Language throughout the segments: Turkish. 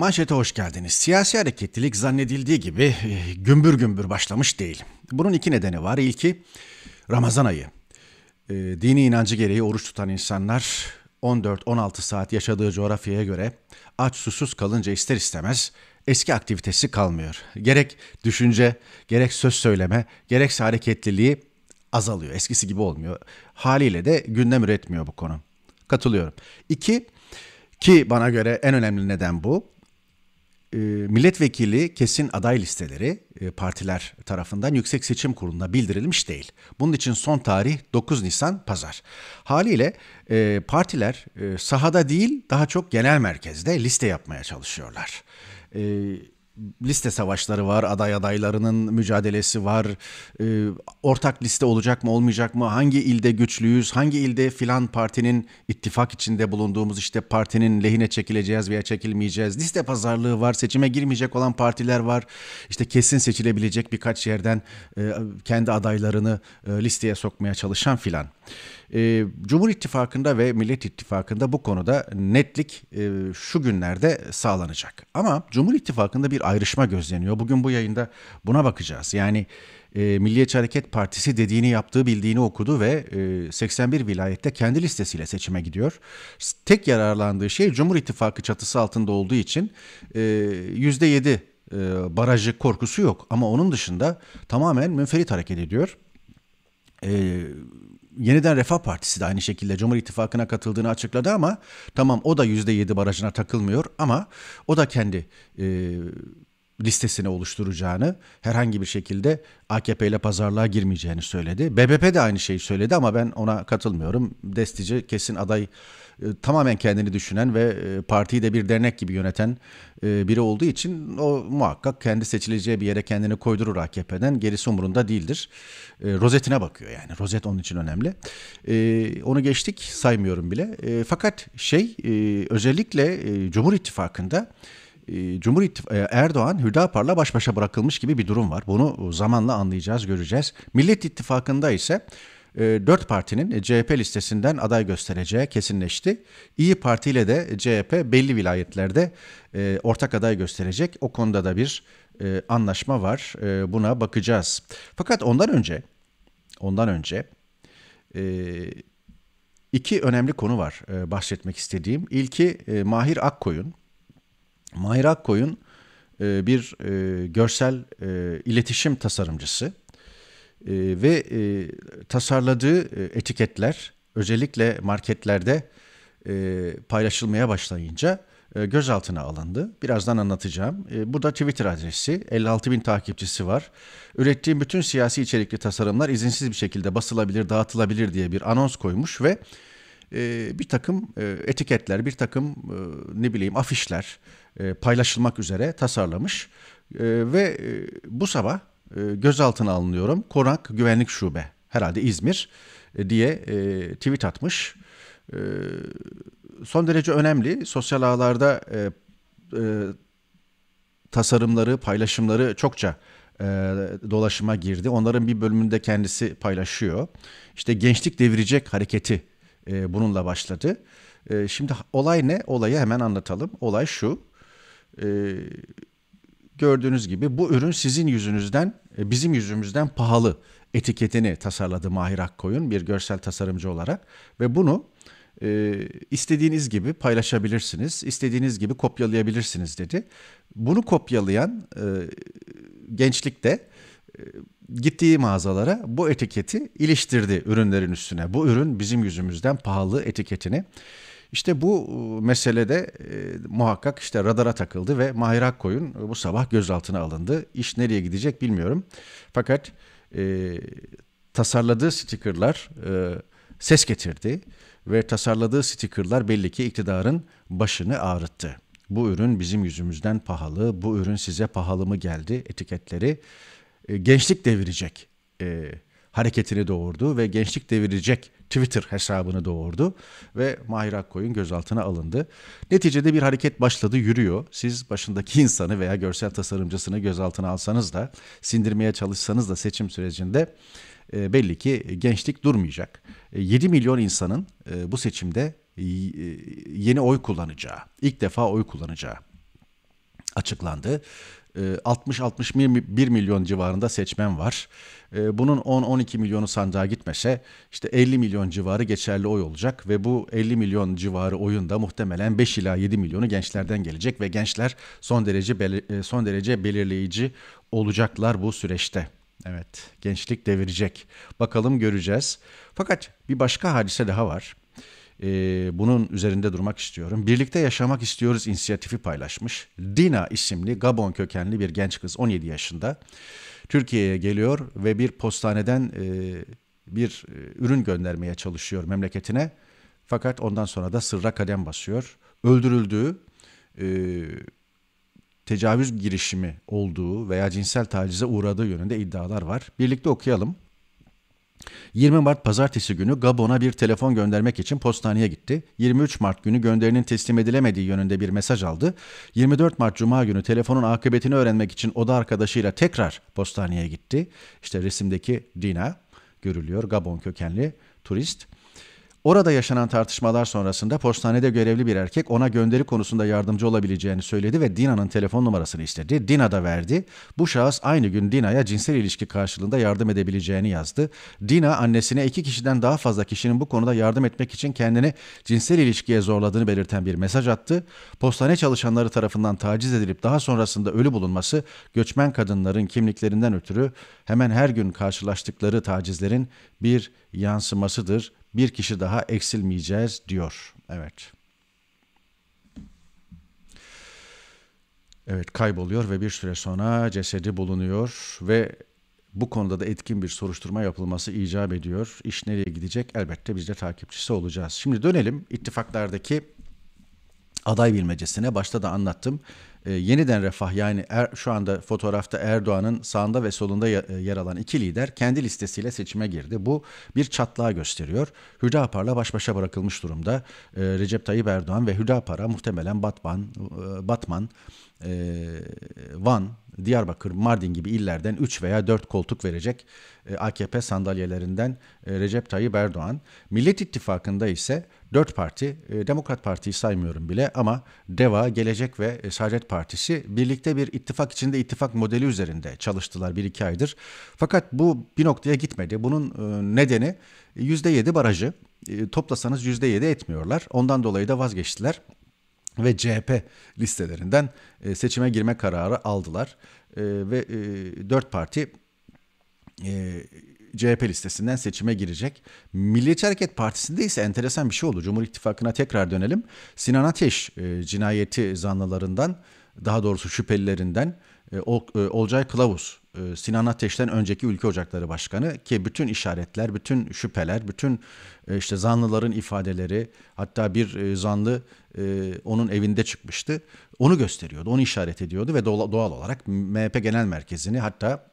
Manşete hoş geldiniz. Siyasi hareketlilik zannedildiği gibi e, gümbür gümbür başlamış değil. Bunun iki nedeni var. İlki Ramazan ayı. E, dini inancı gereği oruç tutan insanlar 14-16 saat yaşadığı coğrafyaya göre aç susuz kalınca ister istemez eski aktivitesi kalmıyor. Gerek düşünce, gerek söz söyleme, gerekse hareketliliği azalıyor. Eskisi gibi olmuyor. Haliyle de gündem üretmiyor bu konu. Katılıyorum. İki, ki bana göre en önemli neden bu. Ee, milletvekili kesin aday listeleri e, partiler tarafından Yüksek Seçim Kurulu'na bildirilmiş değil. Bunun için son tarih 9 Nisan Pazar. Haliyle e, partiler e, sahada değil daha çok genel merkezde liste yapmaya çalışıyorlar. E, liste savaşları var, aday adaylarının mücadelesi var. E, ortak liste olacak mı, olmayacak mı? Hangi ilde güçlüyüz? Hangi ilde filan partinin ittifak içinde bulunduğumuz işte partinin lehine çekileceğiz veya çekilmeyeceğiz. Liste pazarlığı var, seçime girmeyecek olan partiler var. İşte kesin seçilebilecek birkaç yerden e, kendi adaylarını e, listeye sokmaya çalışan filan. E, Cumhur İttifakı'nda ve Millet İttifakı'nda bu konuda netlik e, şu günlerde sağlanacak. Ama Cumhur İttifakı'nda bir ayrışma gözleniyor. Bugün bu yayında buna bakacağız. Yani e, Milliyetçi Hareket Partisi dediğini yaptığı bildiğini okudu ve e, 81 vilayette kendi listesiyle seçime gidiyor. Tek yararlandığı şey Cumhur İttifakı çatısı altında olduğu için e, %7 e, barajı korkusu yok. Ama onun dışında tamamen münferit hareket ediyor e, yeniden Refah Partisi de aynı şekilde Cumhur İttifakı'na katıldığını açıkladı ama tamam o da %7 barajına takılmıyor ama o da kendi e, listesini oluşturacağını, herhangi bir şekilde AKP ile pazarlığa girmeyeceğini söyledi. BBP de aynı şeyi söyledi ama ben ona katılmıyorum. Destici kesin aday e, tamamen kendini düşünen ve e, partiyi de bir dernek gibi yöneten e, biri olduğu için o muhakkak kendi seçileceği bir yere kendini koydurur AKP'den. Gerisi umurunda değildir. Rozetine bakıyor yani. Rozet onun için önemli. Onu geçtik saymıyorum bile. Fakat şey özellikle Cumhur İttifakı'nda Cumhur Erdoğan Hüdapar'la baş başa bırakılmış gibi bir durum var. Bunu zamanla anlayacağız, göreceğiz. Millet İttifakı'nda ise ee, dört partinin e, CHP listesinden aday göstereceği kesinleşti. İyi Parti ile de e, CHP belli vilayetlerde e, ortak aday gösterecek. O konuda da bir anlaşma var. Buna bakacağız. Fakat ondan önce, ondan önce iki önemli konu var bahsetmek istediğim. İlki Mahir Akkoyun. Mahir Akkoyun bir görsel iletişim tasarımcısı ee, ve e, tasarladığı e, etiketler özellikle marketlerde e, paylaşılmaya başlayınca e, gözaltına alındı. Birazdan anlatacağım. E, bu da Twitter adresi. 56 bin takipçisi var. Ürettiğim bütün siyasi içerikli tasarımlar izinsiz bir şekilde basılabilir, dağıtılabilir diye bir anons koymuş ve e, bir takım e, etiketler, bir takım e, ne bileyim afişler e, paylaşılmak üzere tasarlamış. E, ve e, bu sabah e, gözaltına alınıyorum. Konak Güvenlik Şube herhalde İzmir e, diye e, tweet atmış. Son derece önemli. Sosyal ağlarda tasarımları, paylaşımları çokça e, dolaşıma girdi. Onların bir bölümünde kendisi paylaşıyor. İşte gençlik devirecek hareketi bununla başladı. şimdi olay ne? Olayı hemen anlatalım. Olay şu gördüğünüz gibi bu ürün sizin yüzünüzden, e, bizim yüzümüzden pahalı etiketini tasarladı Mahir Akkoyun bir görsel tasarımcı olarak ve bunu e, istediğiniz gibi paylaşabilirsiniz, istediğiniz gibi kopyalayabilirsiniz dedi. Bunu kopyalayan e, de e, gittiği mağazalara bu etiketi iliştirdi ürünlerin üstüne. Bu ürün bizim yüzümüzden pahalı etiketini. İşte bu e, meselede e, muhakkak işte radara takıldı ve Mahir Akkoyun e, bu sabah gözaltına alındı. İş nereye gidecek bilmiyorum. Fakat e, tasarladığı stikerler e, ses getirdi ve tasarladığı stikerler belli ki iktidarın başını ağrıttı. Bu ürün bizim yüzümüzden pahalı, bu ürün size pahalı mı geldi etiketleri e, gençlik devirecek e, hareketini doğurdu ve gençlik devirecek Twitter hesabını doğurdu ve Mahir Akkoyun gözaltına alındı. Neticede bir hareket başladı, yürüyor. Siz başındaki insanı veya görsel tasarımcısını gözaltına alsanız da, sindirmeye çalışsanız da seçim sürecinde e, belli ki gençlik durmayacak. 7 e, milyon insanın e, bu seçimde yeni oy kullanacağı, ilk defa oy kullanacağı açıklandı. 60-61 ee, milyon civarında seçmen var. Ee, bunun 10-12 milyonu sandığa gitmese işte 50 milyon civarı geçerli oy olacak ve bu 50 milyon civarı oyunda muhtemelen 5 ila 7 milyonu gençlerden gelecek ve gençler son derece e, son derece belirleyici olacaklar bu süreçte. Evet, gençlik devirecek. Bakalım göreceğiz. Fakat bir başka hadise daha var e, bunun üzerinde durmak istiyorum. Birlikte Yaşamak istiyoruz inisiyatifi paylaşmış. Dina isimli Gabon kökenli bir genç kız 17 yaşında Türkiye'ye geliyor ve bir postaneden e, bir e, ürün göndermeye çalışıyor memleketine. Fakat ondan sonra da sırra kadem basıyor. Öldürüldüğü, e, tecavüz girişimi olduğu veya cinsel tacize uğradığı yönünde iddialar var. Birlikte okuyalım. 20 Mart pazartesi günü Gabon'a bir telefon göndermek için postaneye gitti. 23 Mart günü gönderinin teslim edilemediği yönünde bir mesaj aldı. 24 Mart Cuma günü telefonun akıbetini öğrenmek için oda arkadaşıyla tekrar postaneye gitti. İşte resimdeki Dina görülüyor Gabon kökenli turist. Orada yaşanan tartışmalar sonrasında postanede görevli bir erkek ona gönderi konusunda yardımcı olabileceğini söyledi ve Dina'nın telefon numarasını istedi. Dina da verdi. Bu şahıs aynı gün Dina'ya cinsel ilişki karşılığında yardım edebileceğini yazdı. Dina annesine iki kişiden daha fazla kişinin bu konuda yardım etmek için kendini cinsel ilişkiye zorladığını belirten bir mesaj attı. Postane çalışanları tarafından taciz edilip daha sonrasında ölü bulunması göçmen kadınların kimliklerinden ötürü hemen her gün karşılaştıkları tacizlerin bir yansımasıdır bir kişi daha eksilmeyeceğiz diyor. Evet. Evet kayboluyor ve bir süre sonra cesedi bulunuyor ve bu konuda da etkin bir soruşturma yapılması icap ediyor. İş nereye gidecek? Elbette biz de takipçisi olacağız. Şimdi dönelim ittifaklardaki aday bilmecesine başta da anlattım. E, yeniden refah yani er, şu anda fotoğrafta Erdoğan'ın sağında ve solunda e, yer alan iki lider kendi listesiyle seçime girdi. Bu bir çatlağı gösteriyor. Hüdapar'la baş başa bırakılmış durumda. E, Recep Tayyip Erdoğan ve Hüdapar'a muhtemelen Batman, e, Batman e, Van, Diyarbakır, Mardin gibi illerden 3 veya 4 koltuk verecek e, AKP sandalyelerinden e, Recep Tayyip Erdoğan. Millet İttifakı'nda ise Dört parti, e, Demokrat Parti'yi saymıyorum bile ama DEVA, Gelecek ve e, Saadet Partisi birlikte bir ittifak içinde ittifak modeli üzerinde çalıştılar bir iki aydır. Fakat bu bir noktaya gitmedi. Bunun e, nedeni %7 barajı. Toplasanız %7 etmiyorlar. Ondan dolayı da vazgeçtiler ve CHP listelerinden seçime girme kararı aldılar. Ve dört parti CHP listesinden seçime girecek. Milliyetçi Hareket Partisi'nde ise enteresan bir şey oldu. Cumhur İttifakı'na tekrar dönelim. Sinan Ateş e, cinayeti zanlılarından daha doğrusu şüphelilerinden e, e Olcay Kılavuz e, Sinan Ateş'ten önceki Ülke Ocakları Başkanı ki bütün işaretler, bütün şüpheler, bütün işte zanlıların ifadeleri hatta bir zanlı onun evinde çıkmıştı. Onu gösteriyordu, onu işaret ediyordu ve doğal olarak MHP Genel Merkezi'ni hatta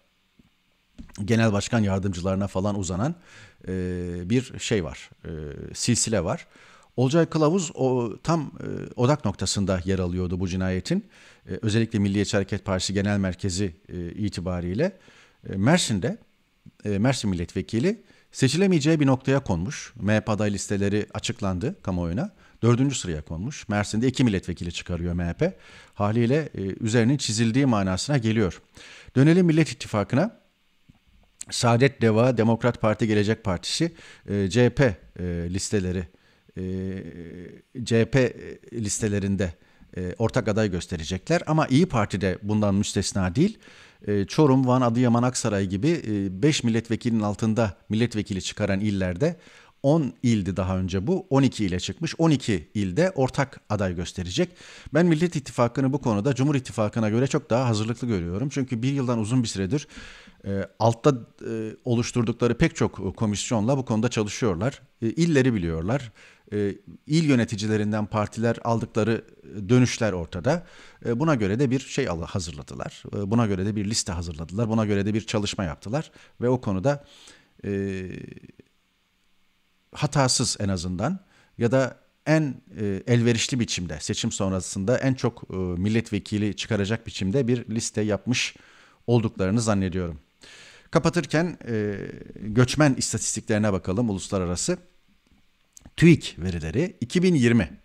genel başkan yardımcılarına falan uzanan e, bir şey var, e, silsile var. Olcay Kılavuz o tam e, odak noktasında yer alıyordu bu cinayetin. E, özellikle Milliyetçi Hareket Partisi Genel Merkezi e, itibariyle e, Mersin'de e, Mersin Milletvekili seçilemeyeceği bir noktaya konmuş. MHP aday listeleri açıklandı kamuoyuna. Dördüncü sıraya konmuş. Mersin'de iki milletvekili çıkarıyor MHP. Haliyle e, üzerinin çizildiği manasına geliyor. Dönelim Millet İttifakı'na. Saadet Deva, Demokrat Parti, Gelecek Partisi, e, CHP e, listeleri, e, CHP e, listelerinde e, ortak aday gösterecekler. Ama İyi Parti de bundan müstesna değil. Çorum, Van, Adıyaman, Aksaray gibi 5 e, milletvekilinin altında milletvekili çıkaran illerde 10 ildi daha önce bu. 12 ile çıkmış. 12 ilde ortak aday gösterecek. Ben Millet İttifakı'nı bu konuda Cumhur İttifakı'na göre çok daha hazırlıklı görüyorum. Çünkü bir yıldan uzun bir süredir e, altta e, oluşturdukları pek çok e, komisyonla bu konuda çalışıyorlar. E, illeri biliyorlar. E, il yöneticilerinden partiler aldıkları e, dönüşler ortada. E, buna göre de bir şey hazırladılar. E, buna göre de bir liste hazırladılar. Buna göre de bir çalışma yaptılar. Ve o konuda... E, hatasız en azından ya da en e, elverişli biçimde seçim sonrasında en çok e, milletvekili çıkaracak biçimde bir liste yapmış olduklarını zannediyorum. Kapatırken e, göçmen istatistiklerine bakalım uluslararası. TÜİK verileri 2020.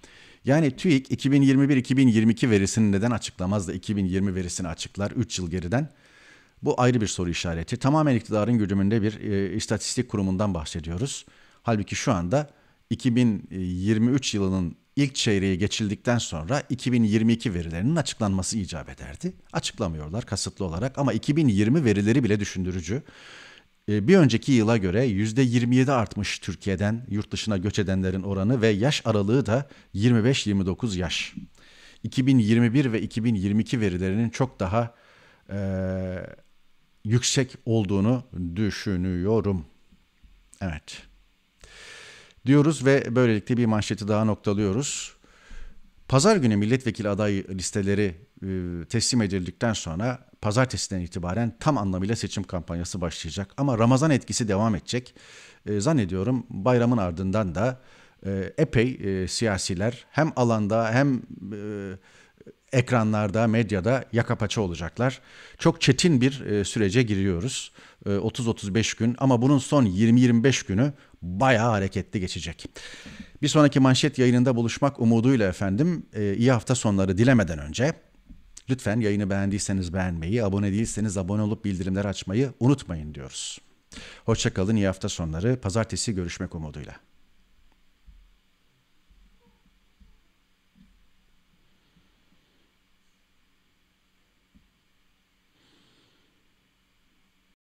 Yani TÜİK 2021-2022 verisini neden açıklamaz da 2020 verisini açıklar 3 yıl geriden? Bu ayrı bir soru işareti. Tamamen iktidarın güdümünde bir istatistik kurumundan bahsediyoruz. Halbuki şu anda 2023 yılının ilk çeyreği geçildikten sonra 2022 verilerinin açıklanması icap ederdi. Açıklamıyorlar kasıtlı olarak ama 2020 verileri bile düşündürücü. Ee, bir önceki yıla göre %27 artmış Türkiye'den yurt dışına göç edenlerin oranı ve yaş aralığı da 25-29 yaş. 2021 ve 2022 verilerinin çok daha e, yüksek olduğunu düşünüyorum. Evet diyoruz ve böylelikle bir manşeti daha noktalıyoruz. Pazar günü milletvekili aday listeleri e, teslim edildikten sonra pazartesiden itibaren tam anlamıyla seçim kampanyası başlayacak. Ama Ramazan etkisi devam edecek. E, zannediyorum bayramın ardından da e, epey siyasiler hem alanda hem ekranlarda, medyada yaka paça olacaklar. Çok çetin bir sürece giriyoruz. 30-35 gün ama bunun son 20-25 günü bayağı hareketli geçecek. Bir sonraki manşet yayınında buluşmak umuduyla efendim. E, iyi hafta sonları dilemeden önce lütfen yayını beğendiyseniz beğenmeyi, abone değilseniz abone olup bildirimleri açmayı unutmayın diyoruz. Hoşçakalın, iyi hafta sonları. Pazartesi görüşmek umuduyla.